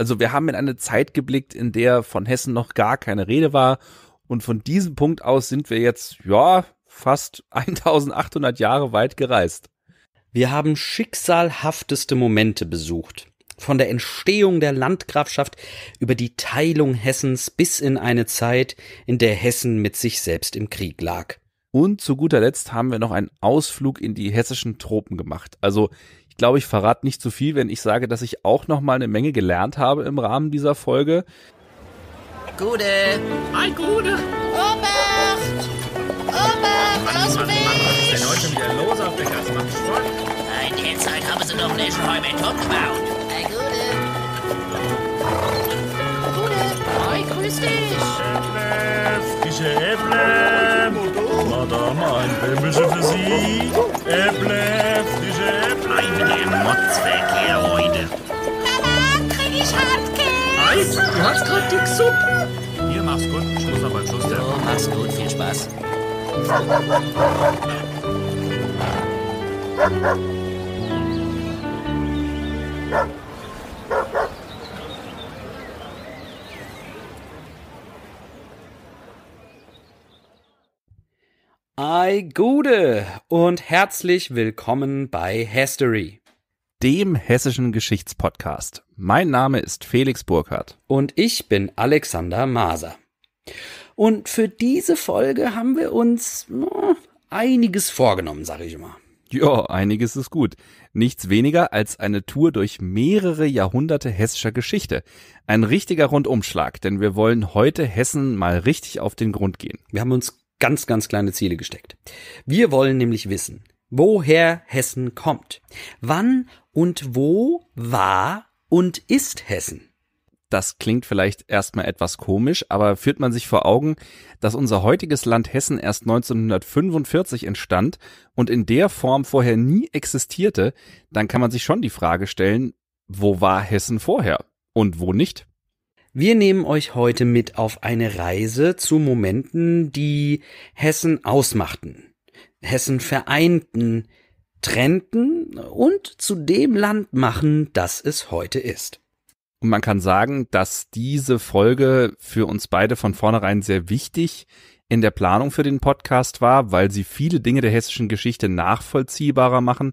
Also wir haben in eine Zeit geblickt, in der von Hessen noch gar keine Rede war. Und von diesem Punkt aus sind wir jetzt, ja, fast 1800 Jahre weit gereist. Wir haben schicksalhafteste Momente besucht. Von der Entstehung der Landgrafschaft über die Teilung Hessens bis in eine Zeit, in der Hessen mit sich selbst im Krieg lag. Und zu guter Letzt haben wir noch einen Ausflug in die hessischen Tropen gemacht. Also glaube, ich verrate nicht zu viel, wenn ich sage, dass ich auch noch mal eine Menge gelernt habe im Rahmen dieser Folge. Gude! Hi, Gude! Obacht! Obacht, lass mich! Was ist denn heute wieder los auf der Gasse? Mach In der Zeit haben sie doch nicht Räume gebaut. Hi, Gude! Gude! Hi, grüß dich! Fische Äpple! Madame, ein Bimmelchen für Sie! Äpple! Rotzverkehr heute. Mama, krieg ich Handkiss? Nein, du hast grad dick Suppe. Hier, mach's gut. Schluss aber Schluss. der oh, mach's gut. Viel Spaß. Ei Gude und herzlich willkommen bei History dem hessischen Geschichtspodcast. Mein Name ist Felix Burkhardt. Und ich bin Alexander Maser. Und für diese Folge haben wir uns no, einiges vorgenommen, sag ich mal. Ja, einiges ist gut. Nichts weniger als eine Tour durch mehrere Jahrhunderte hessischer Geschichte. Ein richtiger Rundumschlag, denn wir wollen heute Hessen mal richtig auf den Grund gehen. Wir haben uns ganz, ganz kleine Ziele gesteckt. Wir wollen nämlich wissen, woher Hessen kommt. Wann und wo war und ist Hessen? Das klingt vielleicht erstmal etwas komisch, aber führt man sich vor Augen, dass unser heutiges Land Hessen erst 1945 entstand und in der Form vorher nie existierte, dann kann man sich schon die Frage stellen, wo war Hessen vorher und wo nicht? Wir nehmen euch heute mit auf eine Reise zu Momenten, die Hessen ausmachten, Hessen vereinten, trennten und zu dem Land machen, das es heute ist. Und man kann sagen, dass diese Folge für uns beide von vornherein sehr wichtig in der Planung für den Podcast war, weil sie viele Dinge der hessischen Geschichte nachvollziehbarer machen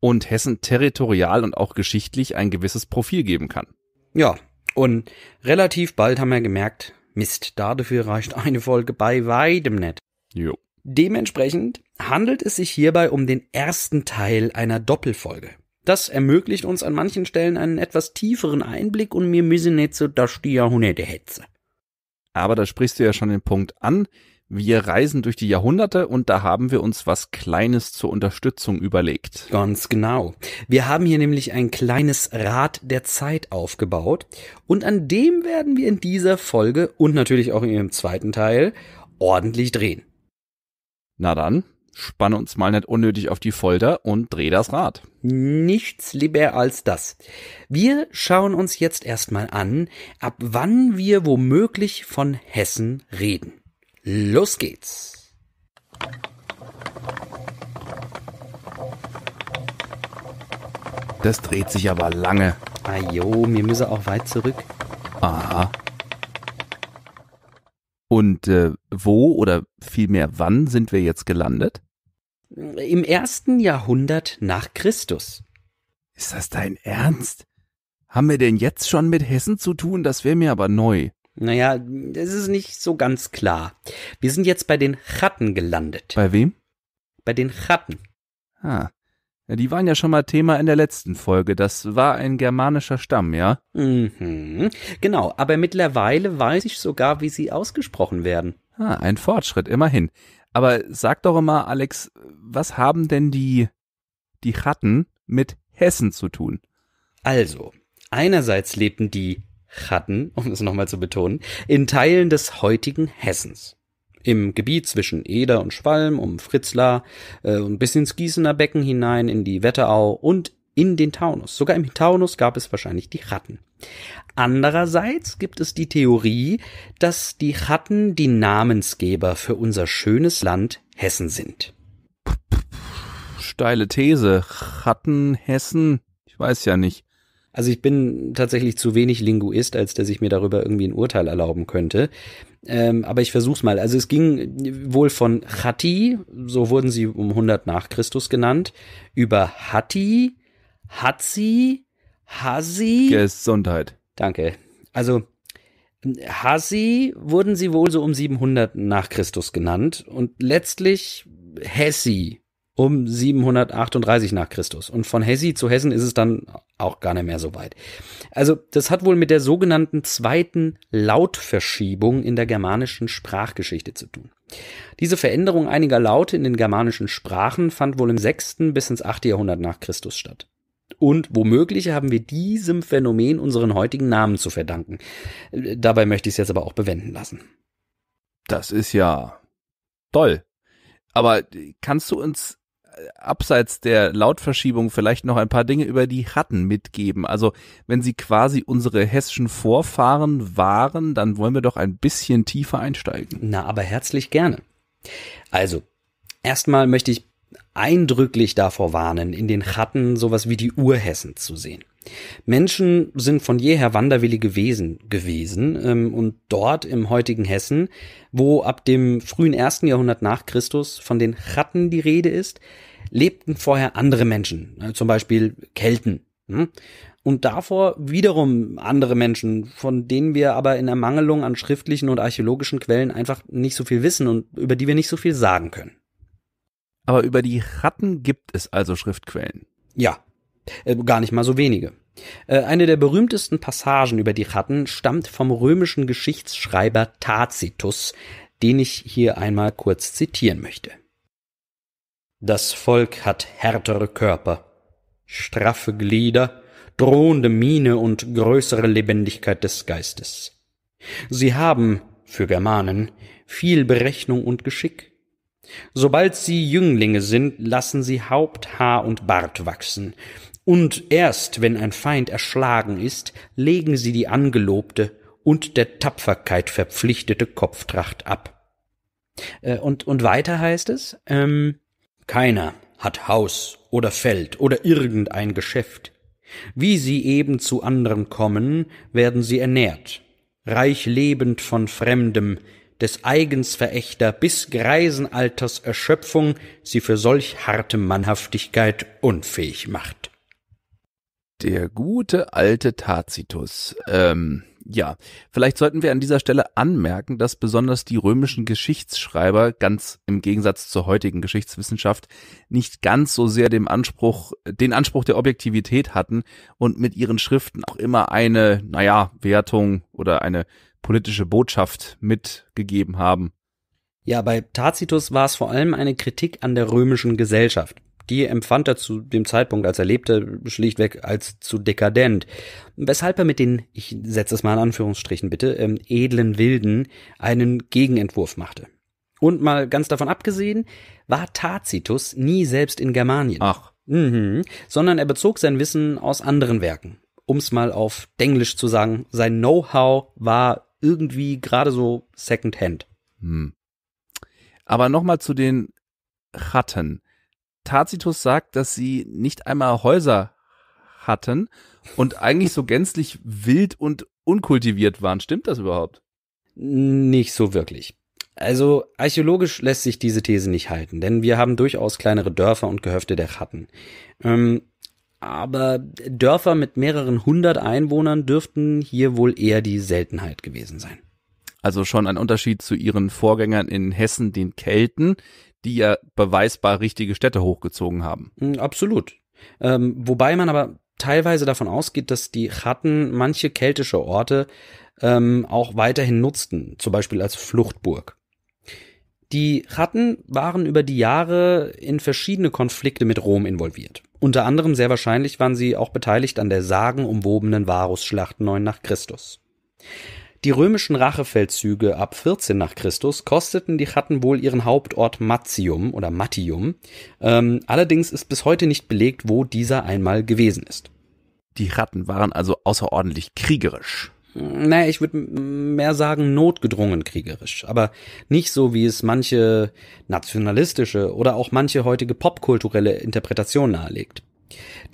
und Hessen territorial und auch geschichtlich ein gewisses Profil geben kann. Ja, und relativ bald haben wir gemerkt, Mist, dafür reicht eine Folge bei weitem nicht. Jo. Dementsprechend handelt es sich hierbei um den ersten Teil einer Doppelfolge. Das ermöglicht uns an manchen Stellen einen etwas tieferen Einblick und mir müssen nicht so das die Jahrhunderte hetze. Aber da sprichst du ja schon den Punkt an. Wir reisen durch die Jahrhunderte und da haben wir uns was Kleines zur Unterstützung überlegt. Ganz genau. Wir haben hier nämlich ein kleines Rad der Zeit aufgebaut und an dem werden wir in dieser Folge und natürlich auch in ihrem zweiten Teil ordentlich drehen. Na dann, spann uns mal nicht unnötig auf die Folter und dreh das Rad. Nichts lieber als das. Wir schauen uns jetzt erstmal an, ab wann wir womöglich von Hessen reden. Los geht's! Das dreht sich aber lange. Ah mir müsse auch weit zurück. Aha. Und äh, wo oder vielmehr wann sind wir jetzt gelandet? Im ersten Jahrhundert nach Christus. Ist das dein Ernst? Haben wir denn jetzt schon mit Hessen zu tun? Das wäre mir aber neu. Naja, das ist nicht so ganz klar. Wir sind jetzt bei den Chatten gelandet. Bei wem? Bei den Chatten. Ah, ja, die waren ja schon mal Thema in der letzten Folge. Das war ein germanischer Stamm, ja? Mhm. Genau, aber mittlerweile weiß ich sogar, wie sie ausgesprochen werden. Ah, ein Fortschritt, immerhin. Aber sag doch mal, Alex, was haben denn die, die Chatten mit Hessen zu tun? Also, einerseits lebten die Chatten, um es nochmal zu betonen, in Teilen des heutigen Hessens. Im Gebiet zwischen Eder und Schwalm, um Fritzlar äh, und bis ins Gießener Becken hinein, in die Wetterau und in den Taunus. Sogar im Taunus gab es wahrscheinlich die Ratten. Andererseits gibt es die Theorie, dass die Ratten die Namensgeber für unser schönes Land Hessen sind. Steile These. Ratten, Hessen, ich weiß ja nicht. Also ich bin tatsächlich zu wenig Linguist, als dass ich mir darüber irgendwie ein Urteil erlauben könnte. Ähm, aber ich versuch's mal. Also es ging wohl von Chatti, so wurden sie um 100 nach Christus genannt, über Hatti, Hatzi, Hasi. Gesundheit. Danke. Also Hasi wurden sie wohl so um 700 nach Christus genannt und letztlich Hessi um 738 nach Christus. Und von Hessi zu Hessen ist es dann auch gar nicht mehr so weit. Also das hat wohl mit der sogenannten zweiten Lautverschiebung in der germanischen Sprachgeschichte zu tun. Diese Veränderung einiger Laute in den germanischen Sprachen fand wohl im 6. bis ins 8. Jahrhundert nach Christus statt. Und womöglich haben wir diesem Phänomen unseren heutigen Namen zu verdanken. Dabei möchte ich es jetzt aber auch bewenden lassen. Das ist ja toll. Aber kannst du uns abseits der Lautverschiebung vielleicht noch ein paar Dinge über die Ratten mitgeben. Also wenn sie quasi unsere hessischen Vorfahren waren, dann wollen wir doch ein bisschen tiefer einsteigen. Na, aber herzlich gerne. Also, erstmal möchte ich eindrücklich davor warnen, in den Ratten sowas wie die Urhessen zu sehen. Menschen sind von jeher wanderwillige Wesen gewesen ähm, und dort im heutigen Hessen, wo ab dem frühen ersten Jahrhundert nach Christus von den Ratten die Rede ist, lebten vorher andere Menschen, ne, zum Beispiel Kelten. Ne? Und davor wiederum andere Menschen, von denen wir aber in Ermangelung an schriftlichen und archäologischen Quellen einfach nicht so viel wissen und über die wir nicht so viel sagen können. Aber über die Ratten gibt es also Schriftquellen. Ja, äh, gar nicht mal so wenige. Äh, eine der berühmtesten Passagen über die Ratten stammt vom römischen Geschichtsschreiber Tacitus, den ich hier einmal kurz zitieren möchte. Das Volk hat härtere Körper, straffe Glieder, drohende Miene und größere Lebendigkeit des Geistes. Sie haben, für Germanen, viel Berechnung und Geschick. Sobald sie Jünglinge sind, lassen sie Haupt, Haar und Bart wachsen, und erst wenn ein Feind erschlagen ist, legen sie die angelobte und der Tapferkeit verpflichtete Kopftracht ab. Äh, und, und weiter heißt es, ähm, keiner hat Haus oder Feld oder irgendein Geschäft. Wie sie eben zu anderen kommen, werden sie ernährt, reich lebend von Fremdem, des eigens Verächter bis Greisenalters Erschöpfung sie für solch harte Mannhaftigkeit unfähig macht. Der gute alte Tacitus, ähm, ja, vielleicht sollten wir an dieser Stelle anmerken, dass besonders die römischen Geschichtsschreiber ganz im Gegensatz zur heutigen Geschichtswissenschaft nicht ganz so sehr dem Anspruch, den Anspruch der Objektivität hatten und mit ihren Schriften auch immer eine, naja, Wertung oder eine politische Botschaft mitgegeben haben. Ja, bei Tacitus war es vor allem eine Kritik an der römischen Gesellschaft die empfand er zu dem Zeitpunkt, als er lebte, schlichtweg als zu dekadent. Weshalb er mit den, ich setze es mal in Anführungsstrichen bitte, ähm, edlen Wilden einen Gegenentwurf machte. Und mal ganz davon abgesehen, war Tacitus nie selbst in Germanien. Ach. Mhm, sondern er bezog sein Wissen aus anderen Werken. Um's mal auf Denglisch zu sagen, sein Know-how war irgendwie gerade so second hand. Hm. Aber nochmal zu den Chatten. Tacitus sagt, dass sie nicht einmal Häuser hatten und eigentlich so gänzlich wild und unkultiviert waren. Stimmt das überhaupt? Nicht so wirklich. Also archäologisch lässt sich diese These nicht halten, denn wir haben durchaus kleinere Dörfer und Gehöfte der Chatten. Ähm, aber Dörfer mit mehreren hundert Einwohnern dürften hier wohl eher die Seltenheit gewesen sein. Also schon ein Unterschied zu ihren Vorgängern in Hessen, den Kelten, die ja beweisbar richtige Städte hochgezogen haben. Mm, absolut. Ähm, wobei man aber teilweise davon ausgeht, dass die Chatten manche keltische Orte ähm, auch weiterhin nutzten, zum Beispiel als Fluchtburg. Die Chatten waren über die Jahre in verschiedene Konflikte mit Rom involviert. Unter anderem sehr wahrscheinlich waren sie auch beteiligt an der sagenumwobenen Varusschlacht 9 nach Christus. Die römischen Rachefeldzüge ab 14 nach Christus kosteten die Chatten wohl ihren Hauptort Matium oder Matium. Ähm, allerdings ist bis heute nicht belegt, wo dieser einmal gewesen ist. Die Ratten waren also außerordentlich kriegerisch. Hm, naja, ich würde mehr sagen, notgedrungen kriegerisch. Aber nicht so, wie es manche nationalistische oder auch manche heutige popkulturelle Interpretation nahelegt.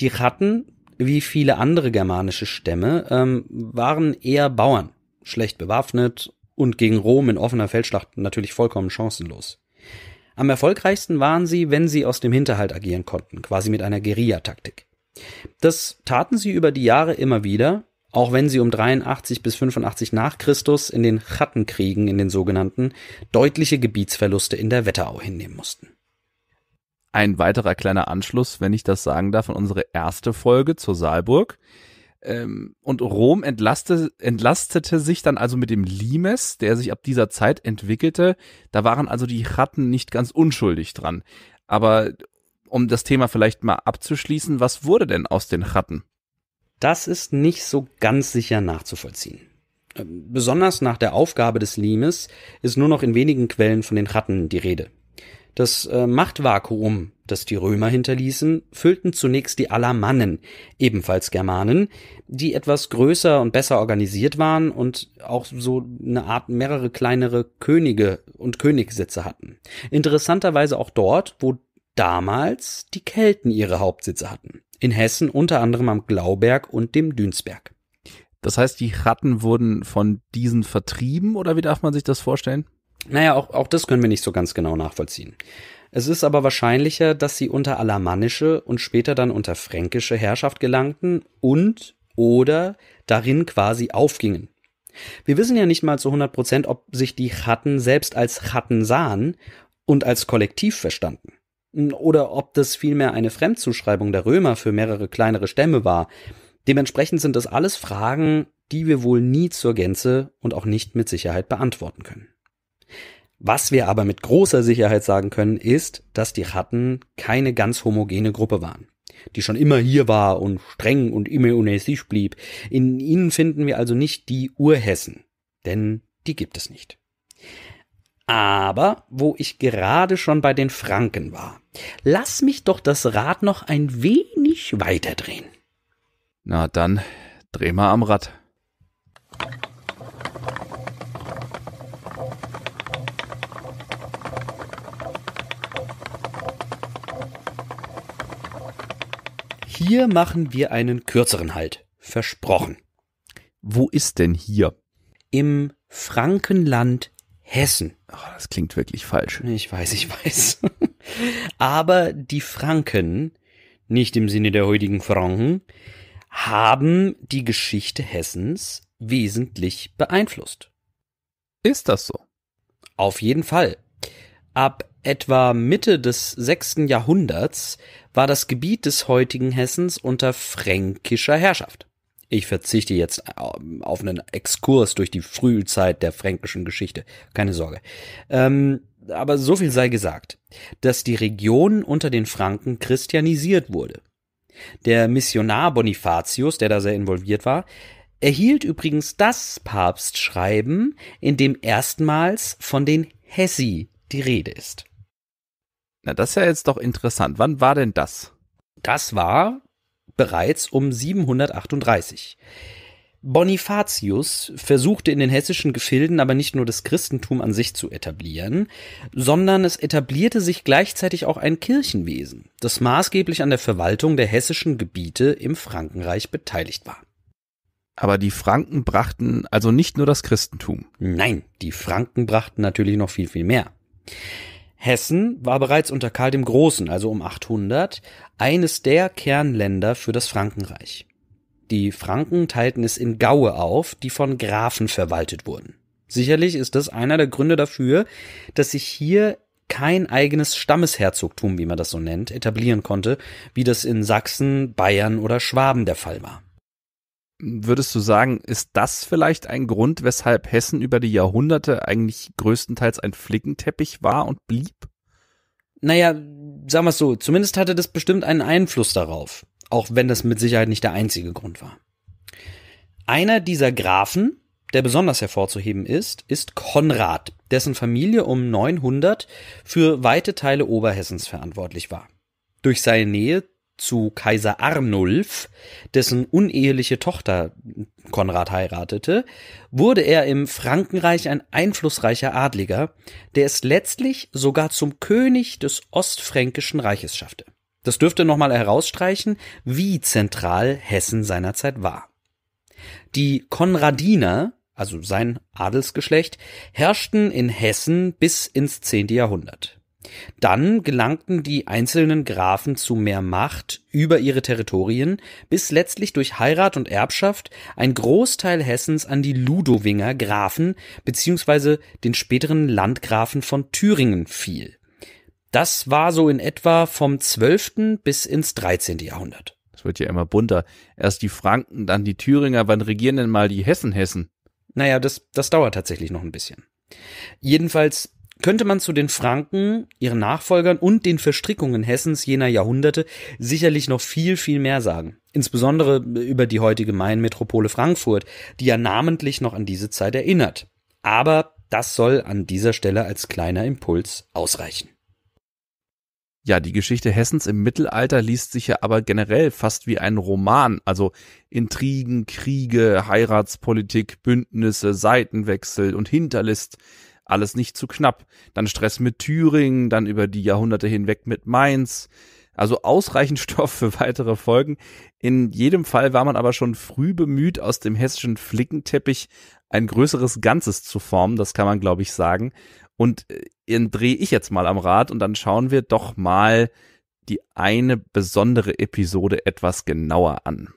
Die Ratten, wie viele andere germanische Stämme, ähm, waren eher Bauern schlecht bewaffnet und gegen Rom in offener Feldschlacht natürlich vollkommen chancenlos. Am erfolgreichsten waren sie, wenn sie aus dem Hinterhalt agieren konnten, quasi mit einer Guerillataktik. Das taten sie über die Jahre immer wieder, auch wenn sie um 83 bis 85 nach Christus in den Chattenkriegen, in den sogenannten, deutliche Gebietsverluste in der Wetterau hinnehmen mussten. Ein weiterer kleiner Anschluss, wenn ich das sagen darf, an unsere erste Folge zur Saalburg. Ähm, und Rom entlaste, entlastete sich dann also mit dem Limes, der sich ab dieser Zeit entwickelte. Da waren also die Ratten nicht ganz unschuldig dran. Aber um das Thema vielleicht mal abzuschließen, was wurde denn aus den Ratten? Das ist nicht so ganz sicher nachzuvollziehen. Äh, besonders nach der Aufgabe des Limes ist nur noch in wenigen Quellen von den Ratten die Rede. Das äh, Machtvakuum, das die Römer hinterließen, füllten zunächst die Alamannen, ebenfalls Germanen, die etwas größer und besser organisiert waren und auch so eine Art mehrere kleinere Könige und Königssitze hatten. Interessanterweise auch dort, wo damals die Kelten ihre Hauptsitze hatten. In Hessen unter anderem am Glauberg und dem Dünsberg. Das heißt, die Ratten wurden von diesen vertrieben oder wie darf man sich das vorstellen? Naja, auch, auch das können wir nicht so ganz genau nachvollziehen. Es ist aber wahrscheinlicher, dass sie unter alamannische und später dann unter fränkische Herrschaft gelangten und oder darin quasi aufgingen. Wir wissen ja nicht mal zu 100 Prozent, ob sich die Chatten selbst als Chatten sahen und als Kollektiv verstanden. Oder ob das vielmehr eine Fremdzuschreibung der Römer für mehrere kleinere Stämme war. Dementsprechend sind das alles Fragen, die wir wohl nie zur Gänze und auch nicht mit Sicherheit beantworten können. Was wir aber mit großer Sicherheit sagen können, ist, dass die Ratten keine ganz homogene Gruppe waren, die schon immer hier war und streng und immer unässlich blieb. In ihnen finden wir also nicht die Urhessen, denn die gibt es nicht. Aber wo ich gerade schon bei den Franken war, lass mich doch das Rad noch ein wenig weiterdrehen. Na dann, dreh mal am Rad. Hier machen wir einen kürzeren Halt. Versprochen. Wo ist denn hier? Im Frankenland Hessen. Ach, das klingt wirklich falsch. Ich weiß, ich weiß. Aber die Franken, nicht im Sinne der heutigen Franken, haben die Geschichte Hessens wesentlich beeinflusst. Ist das so? Auf jeden Fall. Ab etwa Mitte des sechsten Jahrhunderts war das Gebiet des heutigen Hessens unter fränkischer Herrschaft. Ich verzichte jetzt äh, auf einen Exkurs durch die Frühzeit der fränkischen Geschichte. Keine Sorge. Ähm, aber so viel sei gesagt, dass die Region unter den Franken christianisiert wurde. Der Missionar Bonifatius, der da sehr involviert war, erhielt übrigens das Papstschreiben, in dem erstmals von den Hessi die Rede ist. Na, das ist ja jetzt doch interessant. Wann war denn das? Das war bereits um 738. Bonifatius versuchte in den hessischen Gefilden aber nicht nur das Christentum an sich zu etablieren, sondern es etablierte sich gleichzeitig auch ein Kirchenwesen, das maßgeblich an der Verwaltung der hessischen Gebiete im Frankenreich beteiligt war. Aber die Franken brachten also nicht nur das Christentum. Nein, die Franken brachten natürlich noch viel, viel mehr. Hessen war bereits unter Karl dem Großen, also um 800, eines der Kernländer für das Frankenreich. Die Franken teilten es in Gaue auf, die von Grafen verwaltet wurden. Sicherlich ist das einer der Gründe dafür, dass sich hier kein eigenes Stammesherzogtum, wie man das so nennt, etablieren konnte, wie das in Sachsen, Bayern oder Schwaben der Fall war. Würdest du sagen, ist das vielleicht ein Grund, weshalb Hessen über die Jahrhunderte eigentlich größtenteils ein Flickenteppich war und blieb? Naja, sagen wir es so, zumindest hatte das bestimmt einen Einfluss darauf, auch wenn das mit Sicherheit nicht der einzige Grund war. Einer dieser Grafen, der besonders hervorzuheben ist, ist Konrad, dessen Familie um 900 für weite Teile Oberhessens verantwortlich war. Durch seine Nähe zu Kaiser Arnulf, dessen uneheliche Tochter Konrad heiratete, wurde er im Frankenreich ein einflussreicher Adliger, der es letztlich sogar zum König des Ostfränkischen Reiches schaffte. Das dürfte nochmal herausstreichen, wie zentral Hessen seinerzeit war. Die Konradiner, also sein Adelsgeschlecht, herrschten in Hessen bis ins 10. Jahrhundert. Dann gelangten die einzelnen Grafen zu mehr Macht über ihre Territorien, bis letztlich durch Heirat und Erbschaft ein Großteil Hessens an die Ludowinger Grafen bzw. den späteren Landgrafen von Thüringen fiel. Das war so in etwa vom 12. bis ins 13. Jahrhundert. Das wird ja immer bunter. Erst die Franken, dann die Thüringer, wann regieren denn mal die Hessen Hessen? Naja, das, das dauert tatsächlich noch ein bisschen. Jedenfalls könnte man zu den Franken, ihren Nachfolgern und den Verstrickungen Hessens jener Jahrhunderte sicherlich noch viel, viel mehr sagen. Insbesondere äh, über die heutige Mainmetropole Frankfurt, die ja namentlich noch an diese Zeit erinnert. Aber das soll an dieser Stelle als kleiner Impuls ausreichen. Ja, die Geschichte Hessens im Mittelalter liest sich ja aber generell fast wie ein Roman, also Intrigen, Kriege, Heiratspolitik, Bündnisse, Seitenwechsel und Hinterlist alles nicht zu knapp. Dann Stress mit Thüringen, dann über die Jahrhunderte hinweg mit Mainz. Also ausreichend Stoff für weitere Folgen. In jedem Fall war man aber schon früh bemüht, aus dem hessischen Flickenteppich ein größeres Ganzes zu formen, das kann man, glaube ich, sagen. Und dann äh, drehe ich jetzt mal am Rad und dann schauen wir doch mal die eine besondere Episode etwas genauer an.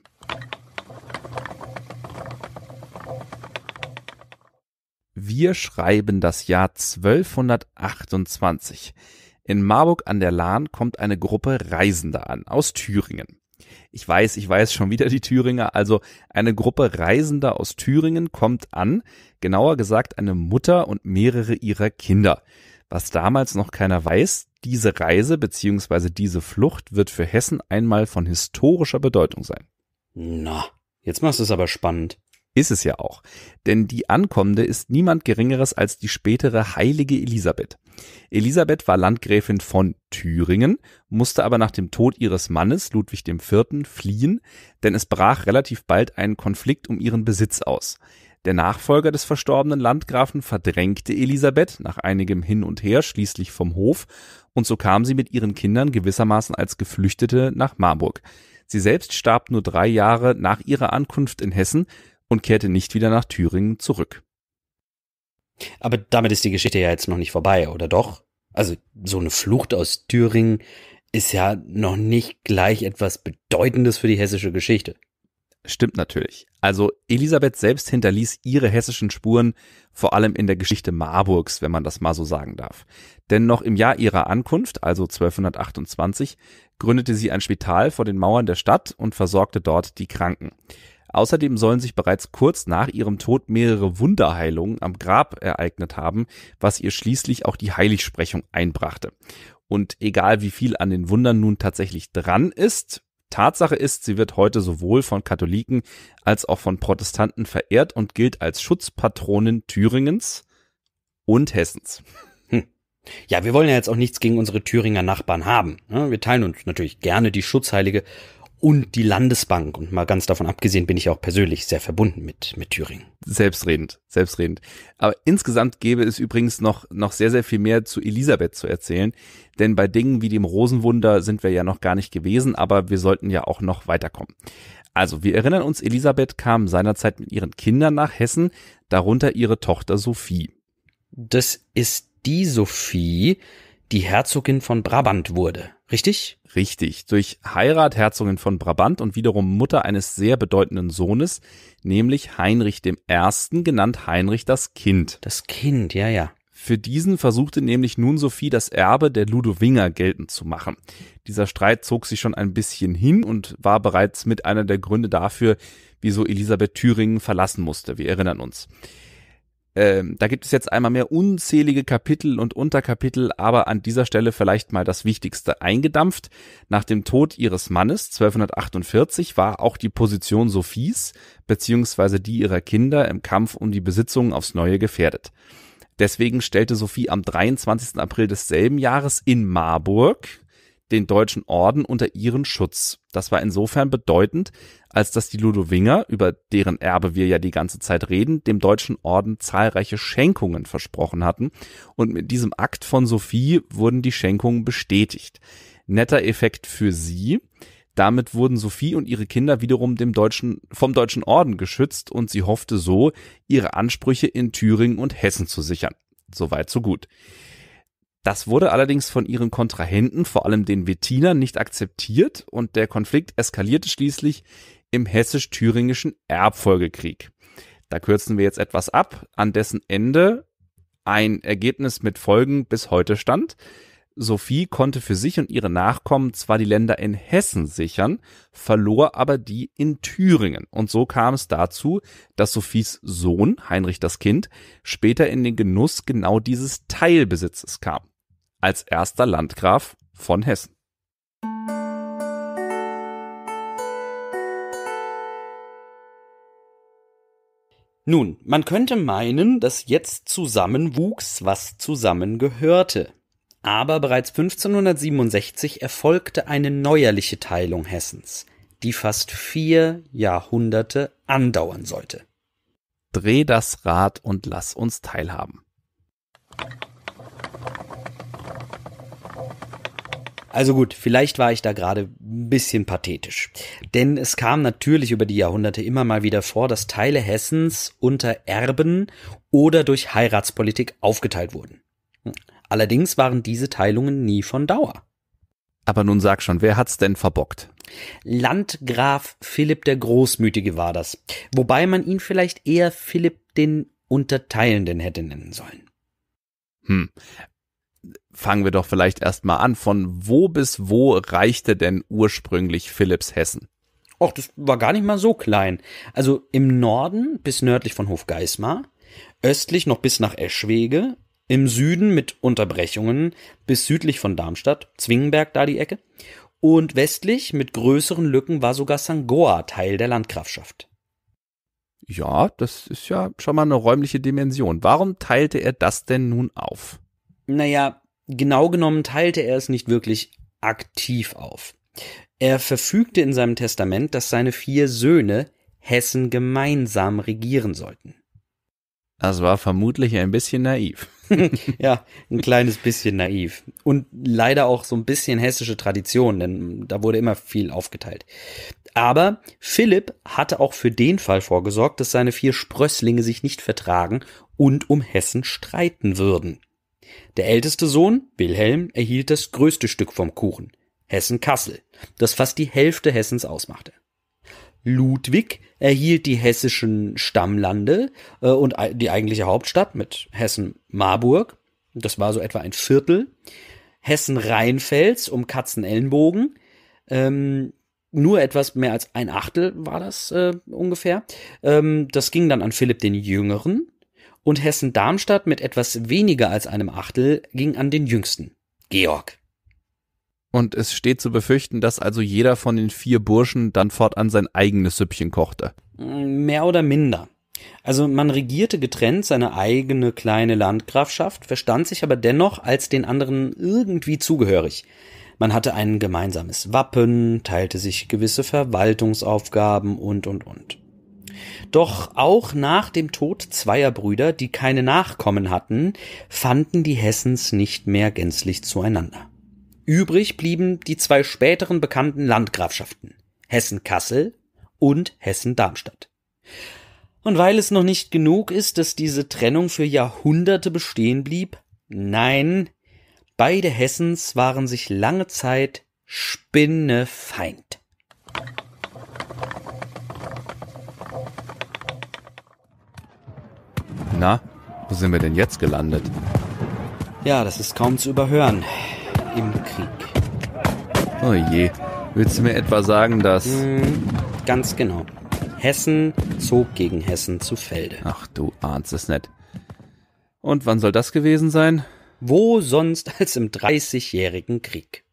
Wir schreiben das Jahr 1228. In Marburg an der Lahn kommt eine Gruppe Reisender an aus Thüringen. Ich weiß, ich weiß schon wieder die Thüringer. Also eine Gruppe Reisender aus Thüringen kommt an, genauer gesagt eine Mutter und mehrere ihrer Kinder. Was damals noch keiner weiß, diese Reise bzw. diese Flucht wird für Hessen einmal von historischer Bedeutung sein. Na, jetzt machst du es aber spannend. Ist es ja auch. Denn die Ankommende ist niemand Geringeres als die spätere heilige Elisabeth. Elisabeth war Landgräfin von Thüringen, musste aber nach dem Tod ihres Mannes, Ludwig IV., fliehen, denn es brach relativ bald ein Konflikt um ihren Besitz aus. Der Nachfolger des verstorbenen Landgrafen verdrängte Elisabeth nach einigem Hin und Her schließlich vom Hof, und so kam sie mit ihren Kindern gewissermaßen als Geflüchtete nach Marburg. Sie selbst starb nur drei Jahre nach ihrer Ankunft in Hessen und kehrte nicht wieder nach Thüringen zurück. Aber damit ist die Geschichte ja jetzt noch nicht vorbei, oder doch? Also so eine Flucht aus Thüringen ist ja noch nicht gleich etwas Bedeutendes für die hessische Geschichte. Stimmt natürlich. Also Elisabeth selbst hinterließ ihre hessischen Spuren vor allem in der Geschichte Marburgs, wenn man das mal so sagen darf. Denn noch im Jahr ihrer Ankunft, also 1228, gründete sie ein Spital vor den Mauern der Stadt und versorgte dort die Kranken. Außerdem sollen sich bereits kurz nach ihrem Tod mehrere Wunderheilungen am Grab ereignet haben, was ihr schließlich auch die Heiligsprechung einbrachte. Und egal wie viel an den Wundern nun tatsächlich dran ist, Tatsache ist, sie wird heute sowohl von Katholiken als auch von Protestanten verehrt und gilt als Schutzpatronin Thüringens und Hessens. Hm. Ja, wir wollen ja jetzt auch nichts gegen unsere Thüringer Nachbarn haben. Ne? Wir teilen uns natürlich gerne die Schutzheilige und die Landesbank. Und mal ganz davon abgesehen bin ich auch persönlich sehr verbunden mit, mit Thüringen. Selbstredend, selbstredend. Aber insgesamt gäbe es übrigens noch, noch sehr, sehr viel mehr zu Elisabeth zu erzählen. Denn bei Dingen wie dem Rosenwunder sind wir ja noch gar nicht gewesen, aber wir sollten ja auch noch weiterkommen. Also, wir erinnern uns, Elisabeth kam seinerzeit mit ihren Kindern nach Hessen, darunter ihre Tochter Sophie. Das ist die Sophie, die Herzogin von Brabant wurde. Richtig? Richtig. Durch Heirat Herzogin von Brabant und wiederum Mutter eines sehr bedeutenden Sohnes, nämlich Heinrich I., genannt Heinrich das Kind. Das Kind, ja, ja. Für diesen versuchte nämlich nun Sophie das Erbe der Ludowinger geltend zu machen. Dieser Streit zog sich schon ein bisschen hin und war bereits mit einer der Gründe dafür, wieso Elisabeth Thüringen verlassen musste. Wir erinnern uns. Ähm, da gibt es jetzt einmal mehr unzählige Kapitel und Unterkapitel, aber an dieser Stelle vielleicht mal das Wichtigste eingedampft. Nach dem Tod ihres Mannes 1248 war auch die Position Sophies beziehungsweise die ihrer Kinder im Kampf um die Besitzungen aufs Neue gefährdet. Deswegen stellte Sophie am 23. April desselben Jahres in Marburg den deutschen Orden unter ihren Schutz. Das war insofern bedeutend, als dass die Ludowinger, über deren Erbe wir ja die ganze Zeit reden, dem deutschen Orden zahlreiche Schenkungen versprochen hatten und mit diesem Akt von Sophie wurden die Schenkungen bestätigt. Netter Effekt für sie. Damit wurden Sophie und ihre Kinder wiederum dem deutschen, vom deutschen Orden geschützt und sie hoffte so, ihre Ansprüche in Thüringen und Hessen zu sichern. Soweit, so gut. Das wurde allerdings von ihren Kontrahenten, vor allem den Wettinern, nicht akzeptiert und der Konflikt eskalierte schließlich im hessisch-thüringischen Erbfolgekrieg. Da kürzen wir jetzt etwas ab, an dessen Ende ein Ergebnis mit Folgen bis heute stand. Sophie konnte für sich und ihre Nachkommen zwar die Länder in Hessen sichern, verlor aber die in Thüringen. Und so kam es dazu, dass Sophies Sohn, Heinrich das Kind, später in den Genuss genau dieses Teilbesitzes kam als erster Landgraf von Hessen. Nun, man könnte meinen, dass jetzt zusammenwuchs, was zusammengehörte. Aber bereits 1567 erfolgte eine neuerliche Teilung Hessens, die fast vier Jahrhunderte andauern sollte. Dreh das Rad und lass uns teilhaben. Also gut, vielleicht war ich da gerade ein bisschen pathetisch. Denn es kam natürlich über die Jahrhunderte immer mal wieder vor, dass Teile Hessens unter Erben oder durch Heiratspolitik aufgeteilt wurden. Allerdings waren diese Teilungen nie von Dauer. Aber nun sag schon, wer hat's denn verbockt? Landgraf Philipp der Großmütige war das, wobei man ihn vielleicht eher Philipp den Unterteilenden hätte nennen sollen. Hm fangen wir doch vielleicht erstmal an. Von wo bis wo reichte denn ursprünglich Philips Hessen? Och, das war gar nicht mal so klein. Also im Norden bis nördlich von Hofgeismar, östlich noch bis nach Eschwege, im Süden mit Unterbrechungen bis südlich von Darmstadt, Zwingenberg da die Ecke, und westlich mit größeren Lücken war sogar Sangoa Teil der Landgrafschaft. Ja, das ist ja schon mal eine räumliche Dimension. Warum teilte er das denn nun auf? Naja, genau genommen teilte er es nicht wirklich aktiv auf. Er verfügte in seinem Testament, dass seine vier Söhne Hessen gemeinsam regieren sollten. Das war vermutlich ein bisschen naiv. ja, ein kleines bisschen naiv. Und leider auch so ein bisschen hessische Tradition, denn da wurde immer viel aufgeteilt. Aber Philipp hatte auch für den Fall vorgesorgt, dass seine vier Sprösslinge sich nicht vertragen und um Hessen streiten würden. Der älteste Sohn, Wilhelm, erhielt das größte Stück vom Kuchen, Hessen-Kassel, das fast die Hälfte Hessens ausmachte. Ludwig erhielt die hessischen Stammlande äh, und die eigentliche Hauptstadt mit Hessen-Marburg, das war so etwa ein Viertel, Hessen-Rheinfels um Katzenellenbogen, ähm, nur etwas mehr als ein Achtel war das äh, ungefähr. Ähm, das ging dann an Philipp den Jüngeren und Hessen-Darmstadt mit etwas weniger als einem Achtel ging an den jüngsten, Georg. Und es steht zu befürchten, dass also jeder von den vier Burschen dann fortan sein eigenes Süppchen kochte. Mehr oder minder. Also man regierte getrennt seine eigene kleine Landgrafschaft, verstand sich aber dennoch als den anderen irgendwie zugehörig. Man hatte ein gemeinsames Wappen, teilte sich gewisse Verwaltungsaufgaben und und und. Doch auch nach dem Tod zweier Brüder, die keine Nachkommen hatten, fanden die Hessens nicht mehr gänzlich zueinander. Übrig blieben die zwei späteren bekannten Landgrafschaften Hessen-Kassel und Hessen-Darmstadt. Und weil es noch nicht genug ist, dass diese Trennung für Jahrhunderte bestehen blieb, nein, beide Hessens waren sich lange Zeit Spinnefeind. Na, wo sind wir denn jetzt gelandet? Ja, das ist kaum zu überhören. Im Krieg. Oh je. Willst du mir etwa sagen, dass. Mhm, ganz genau. Hessen zog gegen Hessen zu Felde. Ach, du ahnst es nicht. Und wann soll das gewesen sein? Wo sonst als im Dreißigjährigen Krieg?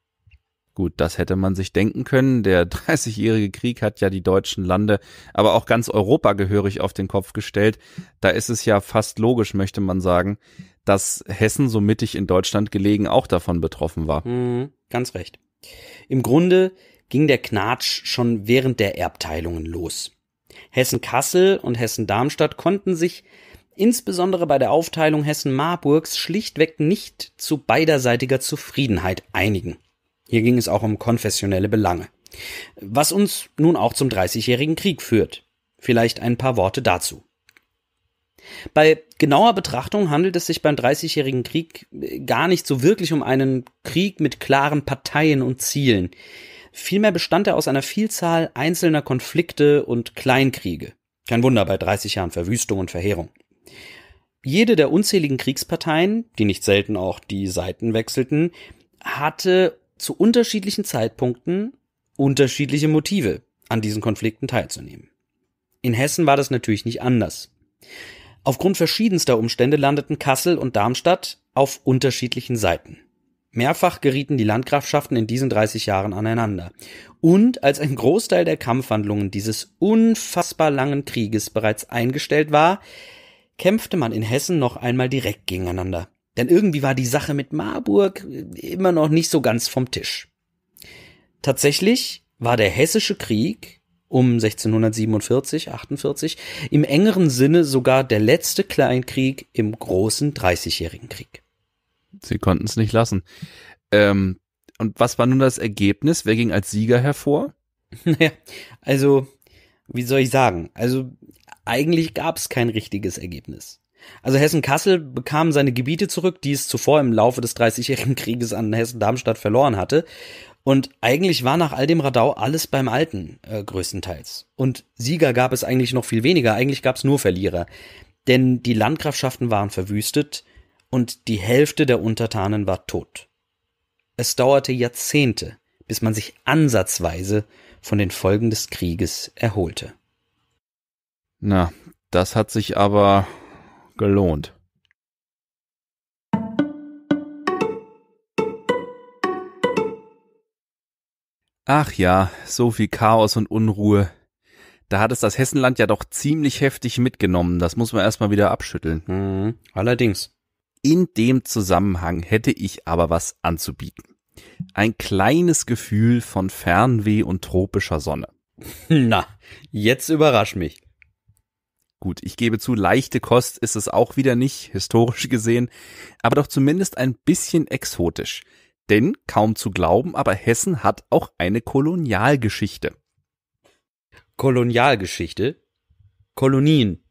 Gut, das hätte man sich denken können. Der 30-jährige Krieg hat ja die deutschen Lande, aber auch ganz Europa gehörig auf den Kopf gestellt. Da ist es ja fast logisch, möchte man sagen, dass Hessen so mittig in Deutschland gelegen auch davon betroffen war. Mhm, ganz recht. Im Grunde ging der Knatsch schon während der Erbteilungen los. Hessen-Kassel und Hessen-Darmstadt konnten sich insbesondere bei der Aufteilung Hessen-Marburgs schlichtweg nicht zu beiderseitiger Zufriedenheit einigen. Hier ging es auch um konfessionelle Belange. Was uns nun auch zum Dreißigjährigen Krieg führt. Vielleicht ein paar Worte dazu. Bei genauer Betrachtung handelt es sich beim Dreißigjährigen Krieg äh, gar nicht so wirklich um einen Krieg mit klaren Parteien und Zielen. Vielmehr bestand er aus einer Vielzahl einzelner Konflikte und Kleinkriege. Kein Wunder bei 30 Jahren Verwüstung und Verheerung. Jede der unzähligen Kriegsparteien, die nicht selten auch die Seiten wechselten, hatte zu unterschiedlichen Zeitpunkten unterschiedliche Motive, an diesen Konflikten teilzunehmen. In Hessen war das natürlich nicht anders. Aufgrund verschiedenster Umstände landeten Kassel und Darmstadt auf unterschiedlichen Seiten. Mehrfach gerieten die Landgrafschaften in diesen 30 Jahren aneinander. Und als ein Großteil der Kampfhandlungen dieses unfassbar langen Krieges bereits eingestellt war, kämpfte man in Hessen noch einmal direkt gegeneinander. Denn irgendwie war die Sache mit Marburg äh, immer noch nicht so ganz vom Tisch. Tatsächlich war der Hessische Krieg um 1647, 48 im engeren Sinne sogar der letzte Kleinkrieg im großen Dreißigjährigen Krieg. Sie konnten es nicht lassen. Ähm, und was war nun das Ergebnis? Wer ging als Sieger hervor? Naja, also, wie soll ich sagen? Also, eigentlich gab es kein richtiges Ergebnis. Also Hessen-Kassel bekam seine Gebiete zurück, die es zuvor im Laufe des Dreißigjährigen Krieges an Hessen-Darmstadt verloren hatte. Und eigentlich war nach all dem Radau alles beim Alten, äh, größtenteils. Und Sieger gab es eigentlich noch viel weniger, eigentlich gab es nur Verlierer. Denn die Landgrafschaften waren verwüstet und die Hälfte der Untertanen war tot. Es dauerte Jahrzehnte, bis man sich ansatzweise von den Folgen des Krieges erholte. Na, das hat sich aber gelohnt. Ach ja, so viel Chaos und Unruhe. Da hat es das Hessenland ja doch ziemlich heftig mitgenommen. Das muss man erstmal wieder abschütteln. Mhm. Allerdings. In dem Zusammenhang hätte ich aber was anzubieten. Ein kleines Gefühl von Fernweh und tropischer Sonne. Na, jetzt überrasch mich. Gut, ich gebe zu, leichte Kost ist es auch wieder nicht, historisch gesehen, aber doch zumindest ein bisschen exotisch. Denn, kaum zu glauben, aber Hessen hat auch eine Kolonialgeschichte. Kolonialgeschichte? Kolonien.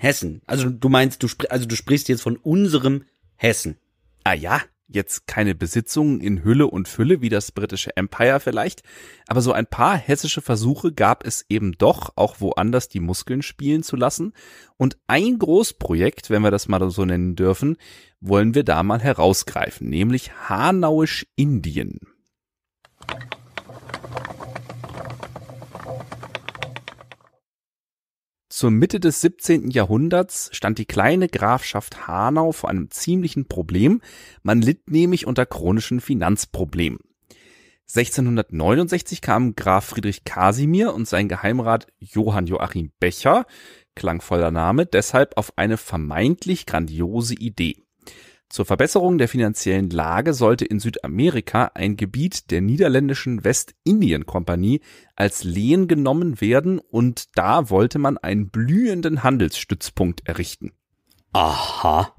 Hessen. Also du meinst, du, also du sprichst jetzt von unserem Hessen. Ah ja, jetzt keine Besitzungen in Hülle und Fülle wie das britische Empire vielleicht, aber so ein paar hessische Versuche gab es eben doch, auch woanders die Muskeln spielen zu lassen. Und ein Großprojekt, wenn wir das mal so nennen dürfen, wollen wir da mal herausgreifen, nämlich Hanauisch Indien. Zur Mitte des 17. Jahrhunderts stand die kleine Grafschaft Hanau vor einem ziemlichen Problem. Man litt nämlich unter chronischen Finanzproblemen. 1669 kamen Graf Friedrich Kasimir und sein Geheimrat Johann Joachim Becher, klangvoller Name, deshalb auf eine vermeintlich grandiose Idee. Zur Verbesserung der finanziellen Lage sollte in Südamerika ein Gebiet der niederländischen Westindien-Kompanie als Lehen genommen werden und da wollte man einen blühenden Handelsstützpunkt errichten. Aha.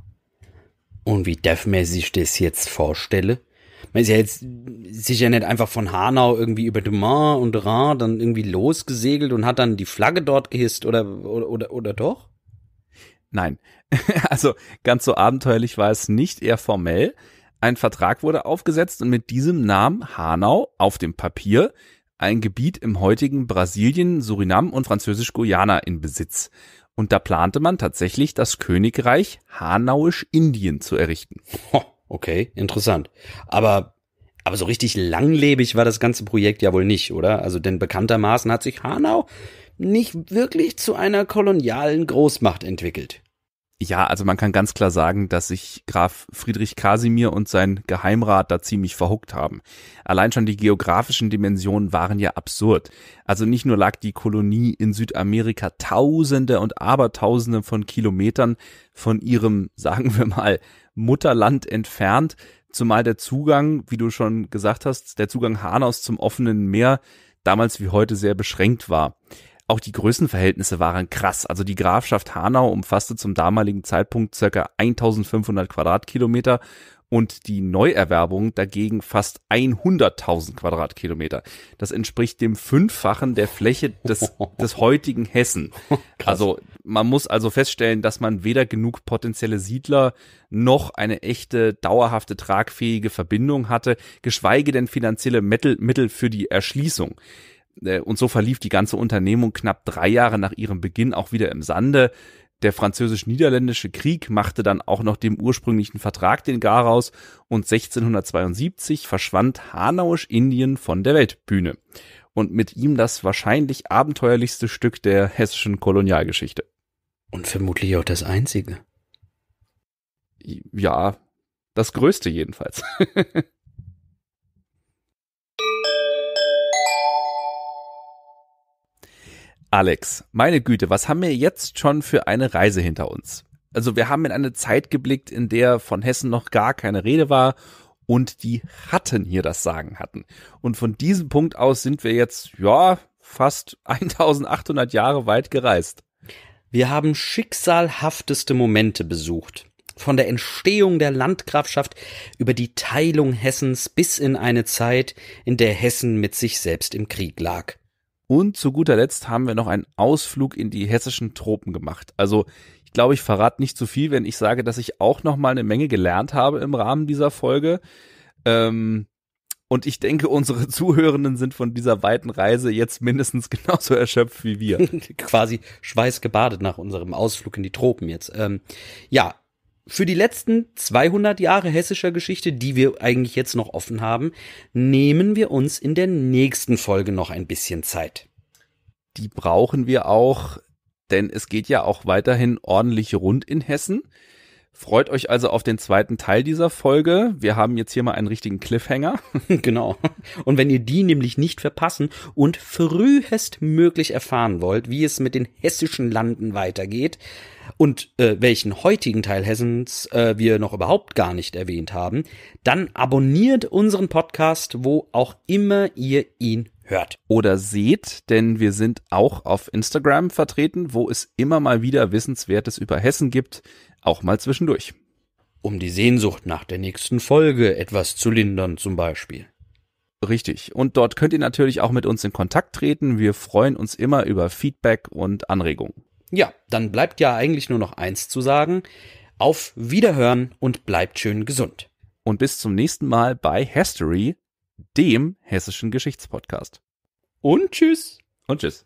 Und wie darf man sich das jetzt vorstellen? Man ist ja jetzt sicher nicht einfach von Hanau irgendwie über Dumas und Rhin dann irgendwie losgesegelt und hat dann die Flagge dort gehisst oder, oder, oder, oder doch? Nein, also ganz so abenteuerlich war es nicht, eher formell. Ein Vertrag wurde aufgesetzt und mit diesem Namen Hanau auf dem Papier ein Gebiet im heutigen Brasilien, Surinam und Französisch-Guyana in Besitz. Und da plante man tatsächlich, das Königreich Hanauisch-Indien zu errichten. Okay, interessant. Aber, aber so richtig langlebig war das ganze Projekt ja wohl nicht, oder? Also, denn bekanntermaßen hat sich Hanau nicht wirklich zu einer kolonialen Großmacht entwickelt. Ja, also man kann ganz klar sagen, dass sich Graf Friedrich Kasimir und sein Geheimrat da ziemlich verhuckt haben. Allein schon die geografischen Dimensionen waren ja absurd. Also nicht nur lag die Kolonie in Südamerika Tausende und Abertausende von Kilometern von ihrem, sagen wir mal, Mutterland entfernt, zumal der Zugang, wie du schon gesagt hast, der Zugang Hanaus zum offenen Meer damals wie heute sehr beschränkt war. Auch die Größenverhältnisse waren krass. Also die Grafschaft Hanau umfasste zum damaligen Zeitpunkt circa 1500 Quadratkilometer und die Neuerwerbung dagegen fast 100.000 Quadratkilometer. Das entspricht dem Fünffachen der Fläche des, des heutigen Hessen. Also man muss also feststellen, dass man weder genug potenzielle Siedler noch eine echte, dauerhafte, tragfähige Verbindung hatte, geschweige denn finanzielle Mittel, Mittel für die Erschließung. Äh, und so verlief die ganze Unternehmung knapp drei Jahre nach ihrem Beginn auch wieder im Sande. Der französisch-niederländische Krieg machte dann auch noch dem ursprünglichen Vertrag den Garaus und 1672 verschwand Hanauisch-Indien von der Weltbühne. Und mit ihm das wahrscheinlich abenteuerlichste Stück der hessischen Kolonialgeschichte. Und vermutlich auch das einzige. Ja, das größte jedenfalls. Alex, meine Güte, was haben wir jetzt schon für eine Reise hinter uns? Also wir haben in eine Zeit geblickt, in der von Hessen noch gar keine Rede war und die hatten hier das Sagen hatten. Und von diesem Punkt aus sind wir jetzt, ja, fast 1800 Jahre weit gereist. Wir haben schicksalhafteste Momente besucht. Von der Entstehung der Landgrafschaft über die Teilung Hessens bis in eine Zeit, in der Hessen mit sich selbst im Krieg lag. Und zu guter Letzt haben wir noch einen Ausflug in die hessischen Tropen gemacht. Also ich glaube, ich verrate nicht zu viel, wenn ich sage, dass ich auch noch mal eine Menge gelernt habe im Rahmen dieser Folge. Ähm, und ich denke, unsere Zuhörenden sind von dieser weiten Reise jetzt mindestens genauso erschöpft wie wir. Quasi schweißgebadet nach unserem Ausflug in die Tropen jetzt. Ähm, ja, für die letzten 200 Jahre hessischer Geschichte, die wir eigentlich jetzt noch offen haben, nehmen wir uns in der nächsten Folge noch ein bisschen Zeit. Die brauchen wir auch, denn es geht ja auch weiterhin ordentlich rund in Hessen. Freut euch also auf den zweiten Teil dieser Folge. Wir haben jetzt hier mal einen richtigen Cliffhanger. genau. Und wenn ihr die nämlich nicht verpassen und frühestmöglich erfahren wollt, wie es mit den hessischen Landen weitergeht und äh, welchen heutigen Teil Hessens äh, wir noch überhaupt gar nicht erwähnt haben, dann abonniert unseren Podcast, wo auch immer ihr ihn hört oder seht, denn wir sind auch auf Instagram vertreten, wo es immer mal wieder Wissenswertes über Hessen gibt, auch mal zwischendurch. Um die Sehnsucht nach der nächsten Folge etwas zu lindern zum Beispiel. Richtig. Und dort könnt ihr natürlich auch mit uns in Kontakt treten. Wir freuen uns immer über Feedback und Anregungen. Ja, dann bleibt ja eigentlich nur noch eins zu sagen. Auf Wiederhören und bleibt schön gesund. Und bis zum nächsten Mal bei History dem hessischen Geschichtspodcast. Und tschüss. Und tschüss.